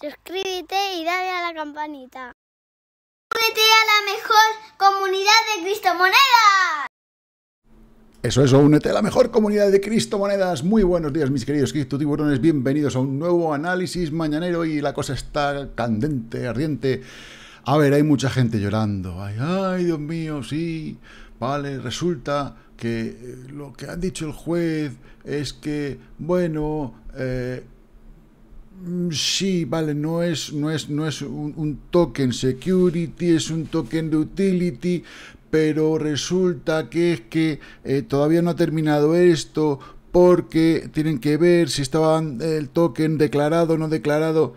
Suscríbete y dale a la campanita. Únete a la mejor comunidad de Cristo Eso, eso, únete a la mejor comunidad de Cristo Monedas. Muy buenos días, mis queridos Tiburones. Bienvenidos a un nuevo análisis mañanero y la cosa está candente, ardiente. A ver, hay mucha gente llorando. Ay, ay, Dios mío, sí. ¿vale? Resulta que eh, lo que ha dicho el juez es que, bueno, eh, mm, sí, vale, no es, no es, no es un, token security, es un token de utility, pero resulta que es que eh, todavía no ha terminado esto porque tienen que ver si estaba el token declarado o no declarado.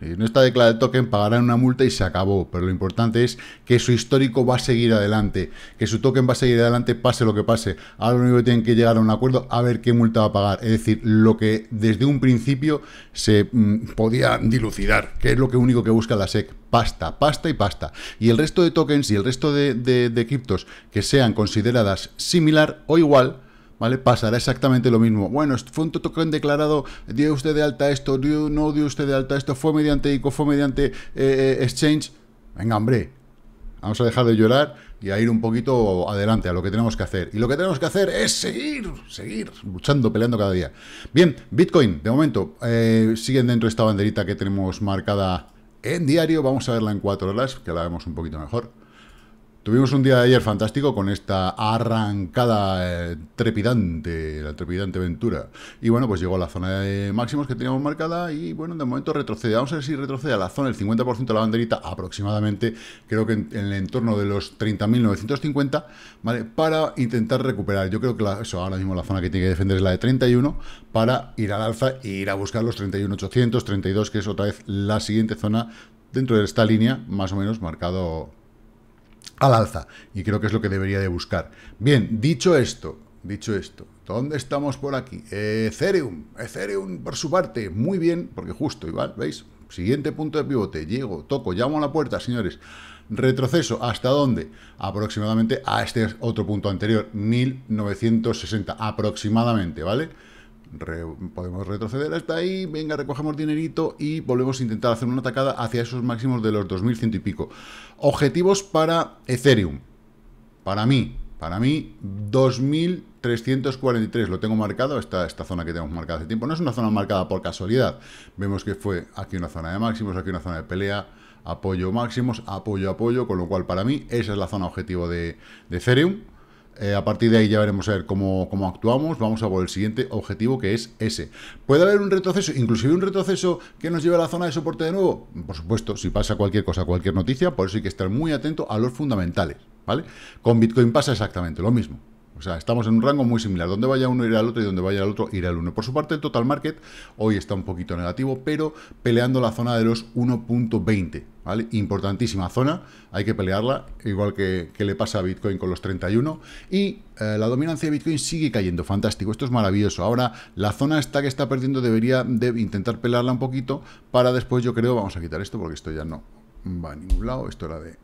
Eh, no está declarado el token, pagarán una multa y se acabó. Pero lo importante es que su histórico va a seguir adelante, que su token va a seguir adelante pase lo que pase. Ahora lo único que tienen que llegar a un acuerdo a ver qué multa va a pagar. Es decir, lo que desde un principio se mm, podía dilucidar, que es lo que único que busca la SEC. Pasta, pasta y pasta. Y el resto de tokens y el resto de criptos que sean consideradas similar o igual, ¿vale? Pasará exactamente lo mismo. Bueno, fue un token declarado, dio usted de alta esto, no dio usted de alta esto, fue mediante ICO, fue mediante eh, eh, exchange. Venga, hombre, vamos a dejar de llorar y a ir un poquito adelante a lo que tenemos que hacer. Y lo que tenemos que hacer es seguir, seguir luchando, peleando cada día. Bien, Bitcoin, de momento, eh, siguen dentro de esta banderita que tenemos marcada en diario. Vamos a verla en cuatro horas, que la vemos un poquito mejor. Tuvimos un día de ayer fantástico con esta arrancada eh, trepidante, la trepidante aventura. Y bueno, pues llegó a la zona de máximos que teníamos marcada y bueno, de momento retrocede. Vamos a ver si retrocede a la zona del 50% de la banderita aproximadamente, creo que en, el entorno de los 30.950, ¿vale? Para intentar recuperar. Yo creo que ahora mismo la zona que tiene que defender es la de 31 para ir al alza e ir a buscar los 31.800, 32, que es otra vez la siguiente zona dentro de esta línea, más o menos marcado al alza. Y creo que es lo que debería de buscar. Bien, dicho esto, dicho esto, ¿dónde estamos por aquí? Ethereum, Ethereum por su parte, muy bien, porque justo igual, ¿veis? Siguiente punto de pivote, llego, toco, llamo a la puerta, señores. Retroceso, ¿hasta dónde? Aproximadamente a este otro punto anterior, 1960, aproximadamente, ¿vale? vale podemos retroceder hasta ahí, venga, recogemos dinerito y volvemos a intentar hacer una atacada hacia esos máximos de los 2100 y pico. Objetivos para Ethereum. Para mí, para mí, 2343, lo tengo marcado, esta, esta zona que tenemos marcada hace tiempo, no es una zona marcada por casualidad. Vemos que fue aquí una zona de máximos, aquí una zona de pelea, apoyo máximos, apoyo, apoyo, con lo cual para mí esa es la zona objetivo de Ethereum. Eh, a partir de ahí ya veremos a ver cómo, cómo, actuamos. Vamos a por el siguiente objetivo que es ese. ¿Puede haber un retroceso, inclusive un retroceso que nos lleve a la zona de soporte de nuevo? Por supuesto, si pasa cualquier cosa, cualquier noticia, por eso hay que estar muy atento a los fundamentales. ¿vale? Con Bitcoin pasa exactamente lo mismo. O sea, estamos en un rango muy similar. Donde vaya uno, irá al otro y donde vaya el otro, irá el uno. Por su parte, el total market hoy está un poquito negativo, pero peleando la zona de los 1.20. ¿Vale? Importantísima zona, hay que pelearla, igual que, le pasa a Bitcoin con los 31. Y eh, la dominancia de Bitcoin sigue cayendo, fantástico, esto es maravilloso. Ahora, la zona esta que está perdiendo debería de intentar pelarla un poquito para después, yo creo, vamos a quitar esto porque esto ya no va a ningún lado, esto era de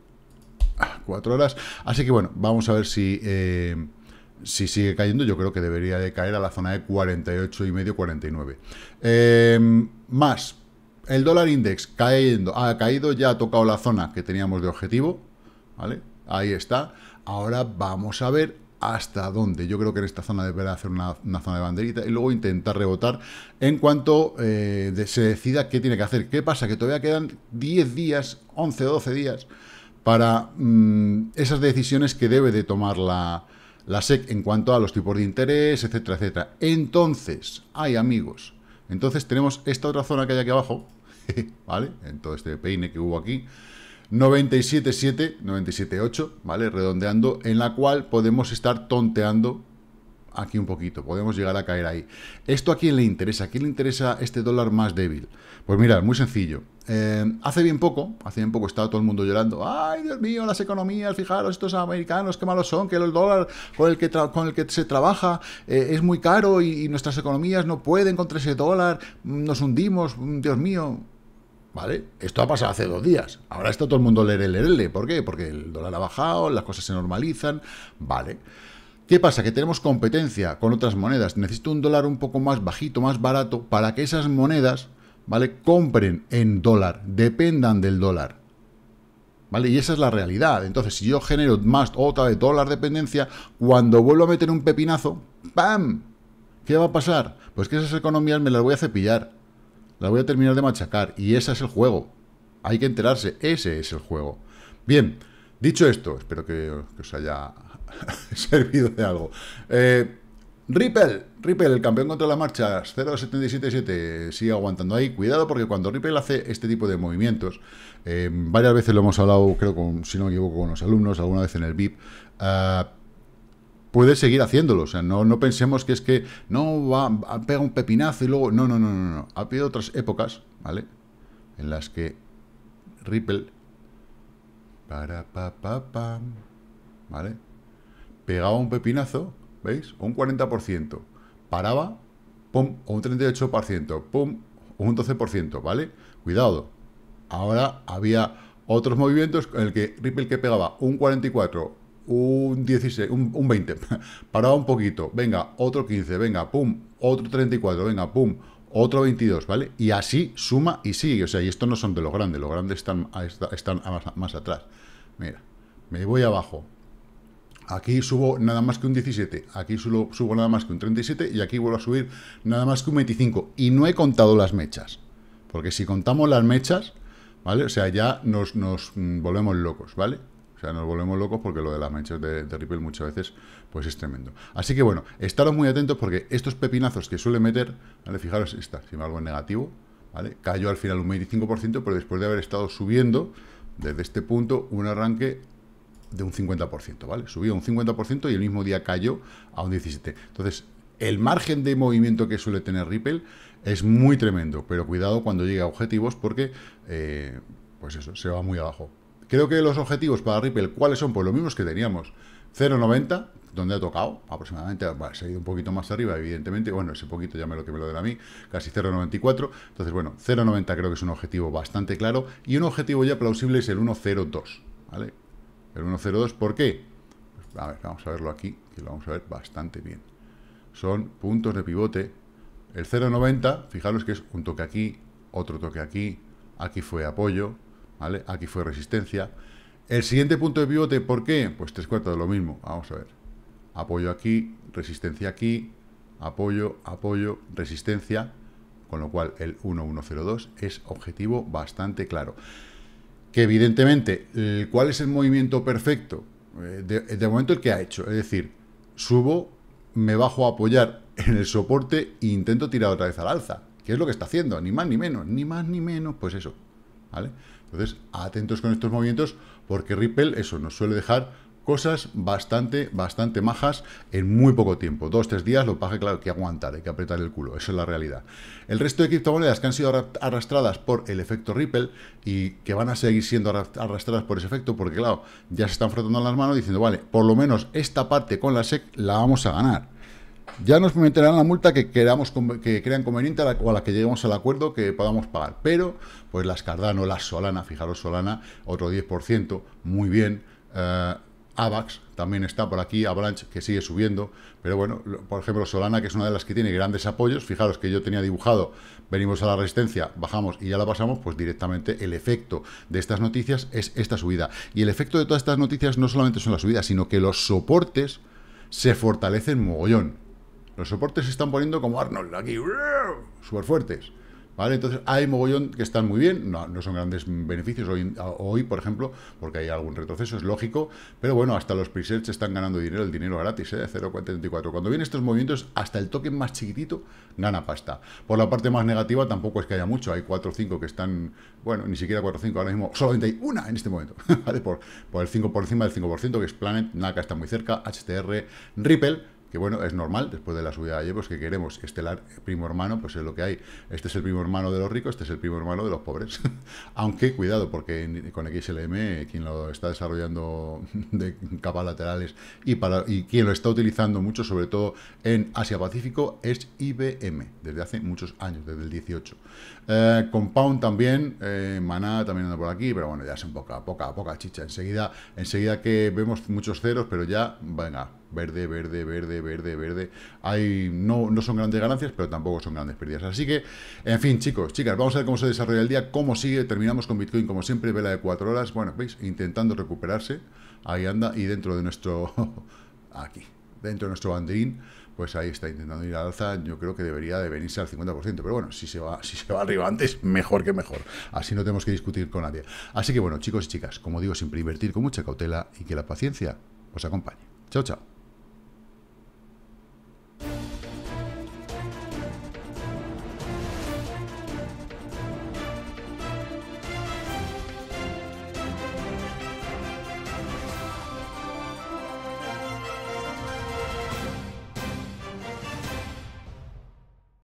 4 ah, horas. Así que bueno, vamos a ver si... Eh, si sigue cayendo, yo creo que debería de caer a la zona de 48,5, 49. Em, más, el dólar index cayendo, ha caído, ya ha tocado la zona que teníamos de objetivo, ¿vale? Ahí está. Ahora vamos a ver hasta dónde. Yo creo que en esta zona deberá hacer una, zona de banderita y luego intentar rebotar en cuanto eh, se decida qué tiene que hacer. ¿Qué pasa? Que todavía quedan 10 días, 11 o 12 días para mm, esas decisiones que debe de tomar la, la SEC en cuanto a los tipos de interés, etcétera, etcétera. Entonces, hay amigos, entonces tenemos esta otra zona que hay aquí abajo, ¿vale? En todo este peine que hubo aquí, 97.7, 97.8, ¿vale? Redondeando, en la cual podemos estar tonteando aquí un poquito, podemos llegar a caer ahí. ¿Esto a quién le interesa? ¿A quién le interesa este dólar más débil? Pues mira, muy sencillo. Eh, hace bien poco, hace bien poco estaba todo el mundo llorando, ay Dios mío, las economías, fijaros, estos americanos, qué malos son, que el dólar con el que, con el que se trabaja eh, es muy caro y, nuestras economías no pueden contra ese dólar, nos hundimos, Dios mío, ¿vale? Esto ha pasado hace dos días. Ahora está todo el mundo lerele, lerele. ¿Por qué? Porque el dólar ha bajado, las cosas se normalizan, ¿vale? vale ¿Qué pasa? Que tenemos competencia con otras monedas. Necesito un dólar un poco más bajito, más barato, para que esas monedas, ¿vale? Compren en dólar, dependan del dólar. ¿Vale? Y esa es la realidad. Entonces, si yo genero más otra de dólar dependencia, cuando vuelvo a meter un pepinazo, ¡pam! ¿Qué va a pasar? Pues que esas economías me las voy a cepillar. Las voy a terminar de machacar. Y ese es el juego. Hay que enterarse. Ese es el juego. Bien, dicho esto, espero que, que os haya servido de algo. Eh, Ripple, Ripple, el campeón contra la marcha, 0.777, sigue aguantando ahí. Cuidado porque cuando Ripple hace este tipo de movimientos, em, varias veces lo hemos hablado, creo, con, si no me equivoco, con los alumnos, alguna vez en el VIP, ah, puede seguir haciéndolo. O sea, no, pensemos que es que no va, a pega un pepinazo y luego... No, no, no, no, no. Ha habido otras épocas, ¿vale? En las que Ripple... Para, pa, pa, ¿Vale? pegaba un pepinazo, ¿veis? Un 40%. Paraba, pum, un 38%, pum, un 12%, ¿vale? Cuidado. Ahora había otros movimientos en el que Ripple que pegaba un 44, un 16, un, 20, paraba un poquito, venga, otro 15, venga, pum, otro 34, venga, pum, otro 22, ¿vale? Y así suma y sigue, o sea, y estos no son de los grandes, los grandes están, están más atrás. Mira, me voy abajo, Aquí subo nada más que un 17, aquí subo, subo nada más que un 37 y aquí vuelvo a subir nada más que un 25. Y no he contado las mechas, porque si contamos las mechas, ¿vale? O sea, ya nos, mm, volvemos locos, ¿vale? O sea, nos volvemos locos porque lo de las mechas de, Ripple muchas veces pues es tremendo. Así que bueno, estaros muy atentos porque estos pepinazos que suele meter, ¿vale? Fijaros, esta, si me algo en negativo, ¿vale? Cayó al final un 25%, pero después de haber estado subiendo desde este punto un arranque de un 50%, ¿vale? Subió un 50% y el mismo día cayó a un 17%. Entonces, el margen de movimiento que suele tener Ripple es muy tremendo, pero cuidado cuando llegue a objetivos porque, eh, pues eso, se va muy abajo. Creo que los objetivos para Ripple, ¿cuáles son? Pues los mismos que teníamos. 0,90, donde ha tocado aproximadamente, se ha ido un poquito más arriba, evidentemente, bueno, ese poquito ya me lo que me lo de a mí, casi 0,94, entonces bueno, 0,90 creo que es un objetivo bastante claro, y un objetivo ya plausible es el 1,02, ¿vale? El 102, ¿por qué? Pues, a ver, vamos a verlo aquí, que lo vamos a ver bastante bien. Son puntos de pivote. El 0,90, fijaros que es un toque aquí, otro toque aquí, aquí fue apoyo, ¿vale? Aquí fue resistencia. El siguiente punto de pivote, ¿por qué? Pues tres cuartos de lo mismo, vamos a ver. Apoyo aquí, resistencia aquí, apoyo, apoyo, resistencia, con lo cual el 1102 es objetivo bastante claro que evidentemente, ¿cuál es el movimiento perfecto? Eh, de, momento el que ha hecho, es decir, subo, me bajo a apoyar en el soporte e intento tirar otra vez al alza, que es lo que está haciendo, ni más ni menos, ni más ni menos, pues eso, ¿vale? Entonces, atentos con estos movimientos, porque Ripple, eso, nos suele dejar cosas bastante, bastante majas en muy poco tiempo. Dos, tres días, lo paje, claro, que aguantar, hay que apretar el culo, eso es la realidad. El resto de criptomonedas que han sido arrastradas por el efecto Ripple y que van a seguir siendo arrastradas por ese efecto, porque claro, ya se están frotando las manos diciendo, vale, por lo menos esta parte con la SEC la vamos a ganar. Ya nos meterán la multa que queramos que crean conveniente a la, o a la que lleguemos al acuerdo que podamos pagar. Pero, pues las Cardano, las Solana, fijaros Solana, otro 10%, muy bien. Eh, AVAX también está por aquí, Avalanche, que sigue subiendo, pero bueno, por ejemplo, Solana, que es una de las que tiene grandes apoyos, fijaros que yo tenía dibujado, venimos a la resistencia, bajamos y ya la pasamos, pues directamente el efecto de estas noticias es esta subida. Y el efecto de todas estas noticias no solamente son las subidas, sino que los soportes se fortalecen mogollón. Los soportes se están poniendo como Arnold, aquí, súper fuertes. ¿Vale? Entonces, hay mogollón que están muy bien, no, son grandes beneficios hoy, hoy, por ejemplo, porque hay algún retroceso, es lógico, pero bueno, hasta los presets están ganando dinero, el dinero gratis, ¿eh? 0,44. Cuando vienen estos movimientos, hasta el token más chiquitito gana pasta. Por la parte más negativa tampoco es que haya mucho, hay 4 o 5 que están, bueno, ni siquiera 4 o 5, ahora mismo solamente hay una en este momento, ¿vale? Por, el 5 por encima del 5%, que es Planet, NACA está muy cerca, HTR, Ripple, que bueno, es normal, después de la subida de ayer, pues que queremos estelar primo hermano, pues es lo que hay. Este es el primo hermano de los ricos, este es el primo hermano de los pobres. Aunque cuidado, porque con XLM, quien lo está desarrollando de capas laterales y, para, quien lo está utilizando mucho, sobre todo en Asia-Pacífico, es IBM, desde hace muchos años, desde el 18. Eh, Compound también, eh, Maná también anda por aquí, pero bueno, ya son poca, poca, poca chicha. Enseguida, enseguida que vemos muchos ceros, pero ya, venga, verde, verde, verde, verde, verde. Hay, no, no son grandes ganancias, pero tampoco son grandes pérdidas. Así que, en fin, chicos, chicas, vamos a ver cómo se desarrolla el día, cómo sigue. Terminamos con Bitcoin, como siempre, vela de cuatro horas. Bueno, veis, intentando recuperarse. Ahí anda, y dentro de nuestro... aquí, dentro de nuestro banderín, pues ahí está intentando ir al alza, yo creo que debería de venirse al 50%, pero bueno, si se va, si se va arriba antes, mejor que mejor, así no tenemos que discutir con nadie. Así que bueno, chicos y chicas, como digo, siempre invertir con mucha cautela y que la paciencia os acompañe. Chao, chao.